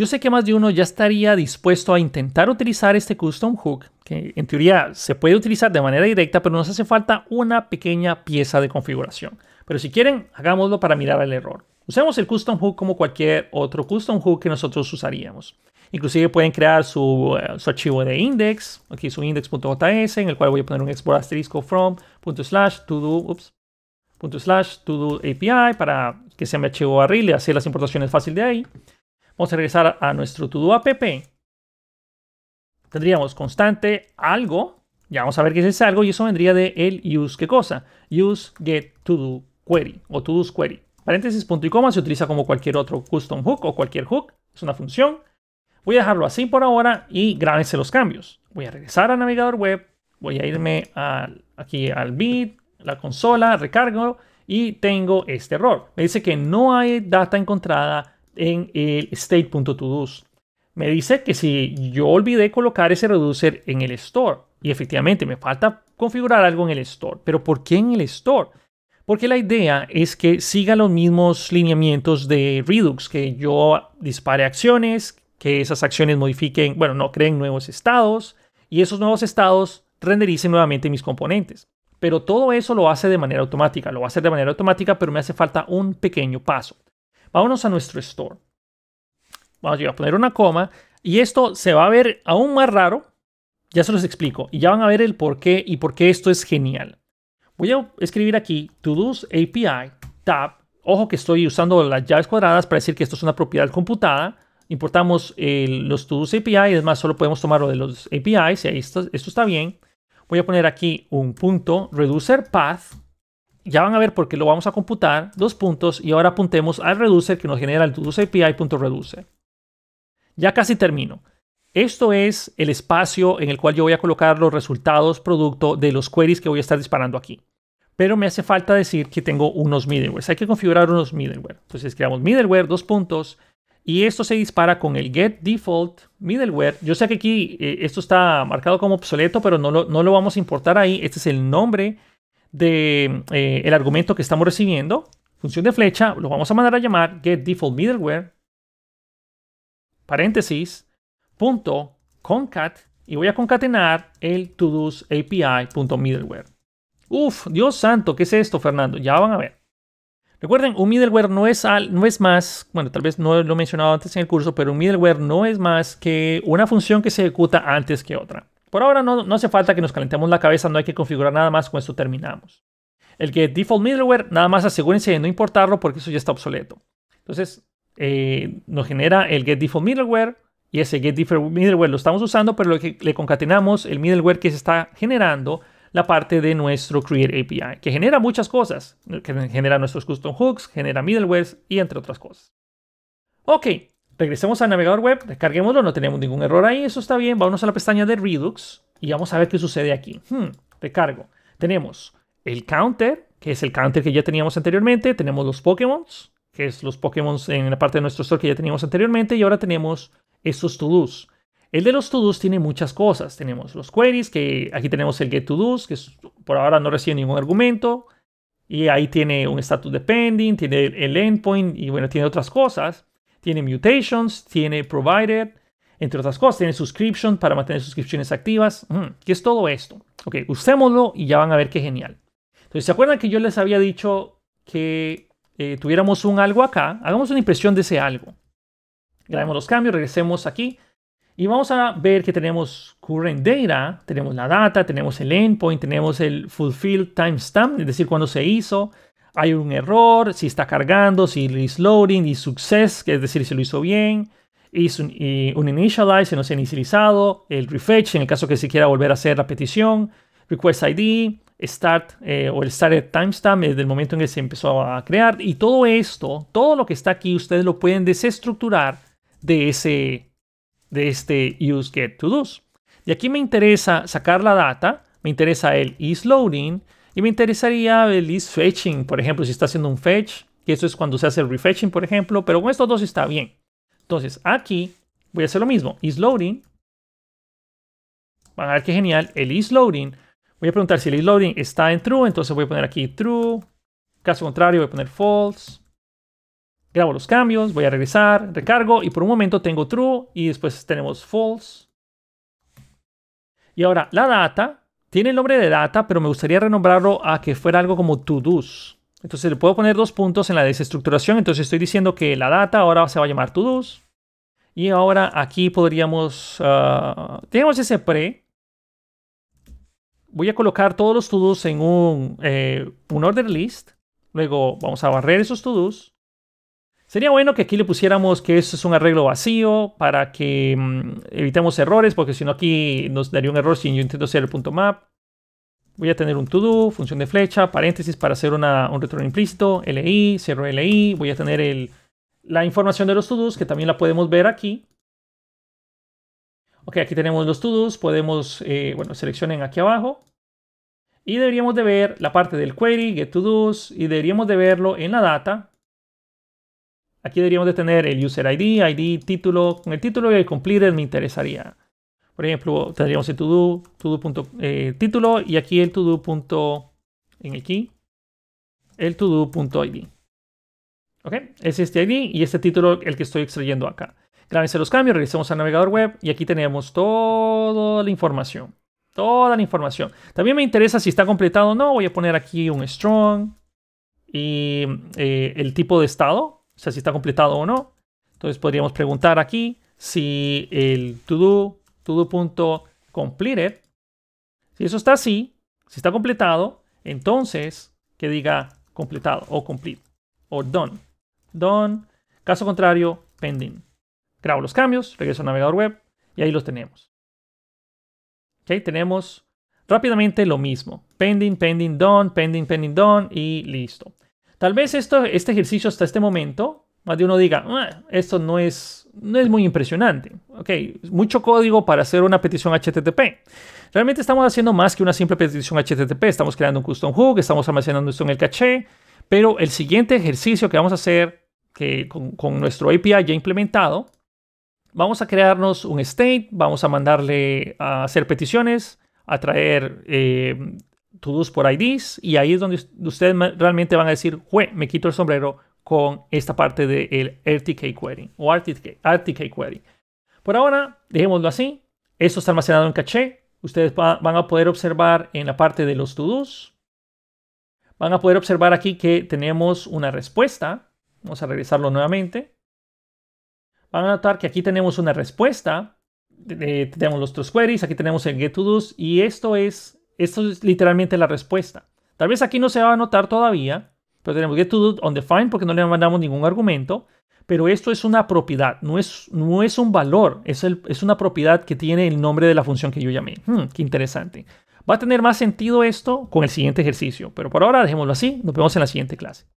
Yo sé que más de uno ya estaría dispuesto a intentar utilizar este custom hook, que en teoría se puede utilizar de manera directa, pero nos hace falta una pequeña pieza de configuración. Pero si quieren, hagámoslo para mirar el error. Usemos el custom hook como cualquier otro custom hook que nosotros usaríamos. Inclusive pueden crear su, eh, archivo de index, aquí su index.js, en el cual voy a poner un export asterisco from punto slash punto slash API para que sea mi archivo barril y hacer las importaciones fácil de ahí. Vamos a regresar a nuestro todo app. Tendríamos constante algo. Ya vamos a ver qué es ese algo y eso vendría de el use qué cosa. Use get to do query o to do query. Paréntesis, punto y coma se utiliza como cualquier otro custom hook o cualquier hook. Es una función. Voy a dejarlo así por ahora y grábense los cambios. Voy a regresar al navegador web. Voy a irme aquí al bit, la consola, recargo y tengo este error. Me dice que no hay data encontrada en el state.todos. Me dice que si yo olvidé colocar ese reducer en el store, y efectivamente me falta configurar algo en el store, pero ¿por qué en el store? Porque la idea es que siga los mismos lineamientos de Redux, que yo dispare acciones, que esas acciones modifiquen, bueno, no creen nuevos estados, y esos nuevos estados rendericen nuevamente mis componentes. Pero todo eso lo hace de manera automática, lo va a hacer de manera automática, pero me hace falta un pequeño paso. Vámonos a nuestro store. Vamos a poner una coma y esto se va a ver aún más raro. Ya se los explico y ya van a ver el por qué y por qué esto es genial. Voy a escribir aquí todos API tab. Ojo que estoy usando las llaves cuadradas para decir que esto es una propiedad computada. Importamos los todos API y además solo podemos tomar lo de los APIs y ahí esto está bien. Voy a poner aquí un punto reducer path ya van a ver por qué lo vamos a computar, dos puntos, y ahora apuntemos al reducer que nos genera el reducer. Ya casi termino. Esto es el espacio en el cual yo voy a colocar los resultados producto de los queries que voy a estar disparando aquí. Pero me hace falta decir que tengo unos middleware. Hay que configurar unos middleware. Entonces creamos middleware, dos puntos, y esto se dispara con el get default middleware. Yo sé que aquí eh, esto está marcado como obsoleto, pero no lo, no lo vamos a importar ahí. Este es el nombre del de, eh, el argumento que estamos recibiendo, función de flecha, lo vamos a mandar a llamar get default middleware, paréntesis, punto, concat, y voy a concatenar el todos api.middleware. Uf, Dios santo, ¿qué es esto, Fernando? Ya van a ver. Recuerden, un middleware no es, al, no es más, bueno, tal vez no lo he mencionado antes en el curso, pero un middleware no es más que una función que se ejecuta antes que otra. Por ahora no, hace falta que nos calentemos la cabeza, no hay que configurar nada más, con esto terminamos. El get default middleware, nada más asegúrense de no importarlo porque eso ya está obsoleto. Entonces, eh, nos genera el get default middleware y ese get middleware lo estamos usando, pero lo que le concatenamos el middleware que se está generando la parte de nuestro create API, que genera muchas cosas, que genera nuestros custom hooks, genera middlewares y entre otras cosas. Ok, Regresemos al navegador web, descarguémoslo, no tenemos ningún error ahí, eso está bien. Vámonos a la pestaña de Redux y vamos a ver qué sucede aquí. Hmm, recargo. Tenemos el counter, que es el counter que ya teníamos anteriormente. Tenemos los Pokémon, que es los Pokémon en la parte de nuestro store que ya teníamos anteriormente. Y ahora tenemos estos to-dos. El de los to-dos tiene muchas cosas. Tenemos los queries, que aquí tenemos el get to que por ahora no recibe ningún argumento. Y ahí tiene un status de pending, tiene el endpoint y bueno, tiene otras cosas tiene mutations, tiene provided, entre otras cosas, tiene subscription para mantener suscripciones activas. ¿Qué es todo esto? Ok, usémoslo y ya van a ver qué genial. Entonces, ¿se acuerdan que yo les había dicho que eh, tuviéramos un algo acá? Hagamos una impresión de ese algo. Grabemos los cambios, regresemos aquí y vamos a ver que tenemos current data, tenemos la data, tenemos el endpoint, tenemos el fulfilled timestamp, es decir, cuando se hizo, hay un error, si está cargando, si is loading, y success, que es decir, si lo hizo bien, un, y un initialize, se no se ha inicializado, el refetch, en el caso que se quiera volver a hacer la petición, request ID, start eh, o el started timestamp desde el momento en que se empezó a crear. Y todo esto, todo lo que está aquí, ustedes lo pueden desestructurar de, ese, de este use get to do. Y aquí me interesa sacar la data, me interesa el is loading, y me interesaría el is fetching, por ejemplo, si está haciendo un fetch, que eso es cuando se hace el refetching, por ejemplo, pero con estos dos está bien. Entonces, aquí voy a hacer lo mismo, is loading. Van ah, a ver qué genial, el is loading. Voy a preguntar si el is loading está en true, entonces voy a poner aquí true. Caso contrario, voy a poner false. Grabo los cambios, voy a regresar, recargo y por un momento tengo true y después tenemos false. Y ahora la data tiene el nombre de data, pero me gustaría renombrarlo a que fuera algo como to do's. Entonces le puedo poner dos puntos en la desestructuración. Entonces estoy diciendo que la data ahora se va a llamar to do's. Y ahora aquí podríamos... tenemos ah, ese pre. Voy a colocar todos los to do's en un, eh, un order list. Luego vamos a barrer esos to Sería bueno que aquí le pusiéramos que esto es un arreglo vacío para que mm, evitemos errores, porque si no aquí nos daría un error si yo intento hacer el punto map. Voy a tener un todo, función de flecha, paréntesis para hacer un retorno implícito, li, cierro li, voy a tener la información de los todos que también la podemos ver aquí. Ok, aquí tenemos los todos, podemos, eh, bueno, seleccionen aquí abajo. Y deberíamos de ver la parte del query, get todos, y deberíamos de verlo en la data, Aquí deberíamos de tener el user ID, ID, título. Con el título y el completed me interesaría. Por ejemplo, tendríamos el todo, todo punto, eh, título y aquí el todo punto en aquí, el todo.id. ¿Ok? Es este ID y este título el que estoy extrayendo acá. Grábense los cambios, regresemos al navegador web y aquí tenemos toda la información. Toda la información. También me interesa si está completado o no. Voy a poner aquí un strong y eh, el tipo de estado o sea, si está completado o no. Entonces podríamos preguntar aquí si el todo, todo.completed, si eso está así, si está completado, entonces que diga completado o complete o done. Done, caso contrario, pending. Grabo los cambios, regreso al navegador web y ahí los tenemos. Ok, tenemos rápidamente lo mismo. Pending, pending, done, pending, pending, done y listo. Tal vez esto, este ejercicio hasta este momento, más de uno diga, ah, esto no es, no es muy impresionante. Ok, mucho código para hacer una petición HTTP. Realmente estamos haciendo más que una simple petición HTTP. Estamos creando un custom hook, estamos almacenando esto en el caché. Pero el siguiente ejercicio que vamos a hacer, que con, nuestro API ya implementado, vamos a crearnos un state, vamos a mandarle a hacer peticiones, a traer eh, todos por IDs y ahí es donde ustedes realmente van a decir, me quito el sombrero con esta parte del RTK query o RTK, query. Por ahora, dejémoslo así. Esto está almacenado en caché. Ustedes van a poder observar en la parte de los to Van a poder observar aquí que tenemos una respuesta. Vamos a regresarlo nuevamente. Van a notar que aquí tenemos una respuesta. Eh, tenemos los tres queries, aquí tenemos el get to dos y esto es esto es literalmente la respuesta. Tal vez aquí no se va a notar todavía, pero tenemos get to do porque no le mandamos ningún argumento. Pero esto es una propiedad, no es, no es un valor, es, es una propiedad que tiene el nombre de la función que yo llamé. Hmm, qué interesante. Va a tener más sentido esto con el siguiente ejercicio, pero por ahora dejémoslo así. Nos vemos en la siguiente clase.